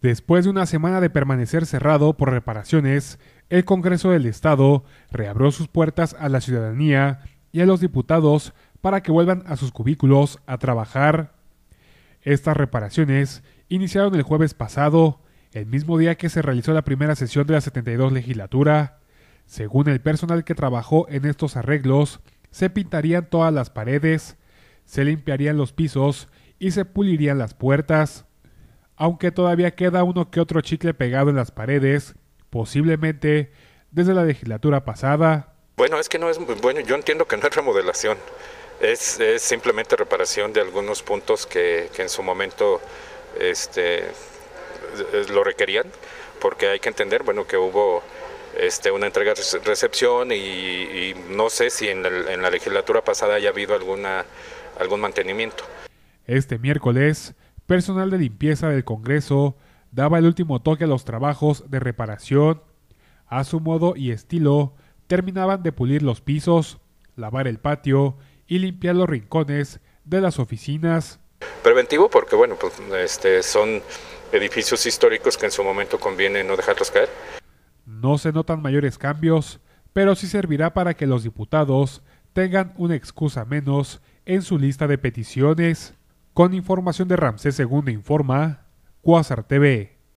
Después de una semana de permanecer cerrado por reparaciones, el Congreso del Estado reabrió sus puertas a la ciudadanía y a los diputados para que vuelvan a sus cubículos a trabajar. Estas reparaciones iniciaron el jueves pasado, el mismo día que se realizó la primera sesión de la 72 legislatura. Según el personal que trabajó en estos arreglos, se pintarían todas las paredes, se limpiarían los pisos y se pulirían las puertas aunque todavía queda uno que otro chicle pegado en las paredes, posiblemente desde la legislatura pasada. Bueno, es que no es bueno, yo entiendo que no es remodelación, es, es simplemente reparación de algunos puntos que, en su momento este, eh, lo requerían, porque hay que entender, bueno, que hubo este, una entrega recepción y, no sé si en la, en la, legislatura pasada haya habido alguna, algún mantenimiento. Este miércoles personal de limpieza del Congreso daba el último toque a los trabajos de reparación. A su modo y estilo, terminaban de pulir los pisos, lavar el patio y limpiar los rincones de las oficinas. Preventivo porque, bueno, pues, este, son edificios históricos que en su momento conviene no dejarlos caer. No se notan mayores cambios, pero sí servirá para que los diputados tengan una excusa menos en su lista de peticiones. Con información de Ramsés II informa Quasar TV.